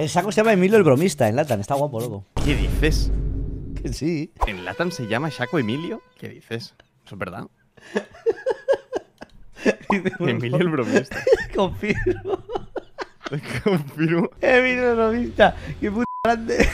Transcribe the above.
El saco se llama Emilio el bromista en Latan, está guapo, loco. ¿Qué dices? Que sí. ¿En latan se llama Shaco Emilio? ¿Qué dices? ¿Eso es verdad? Emilio el bromista. Confirmo. Confirmo. Emilio el bromista. Qué puta grande.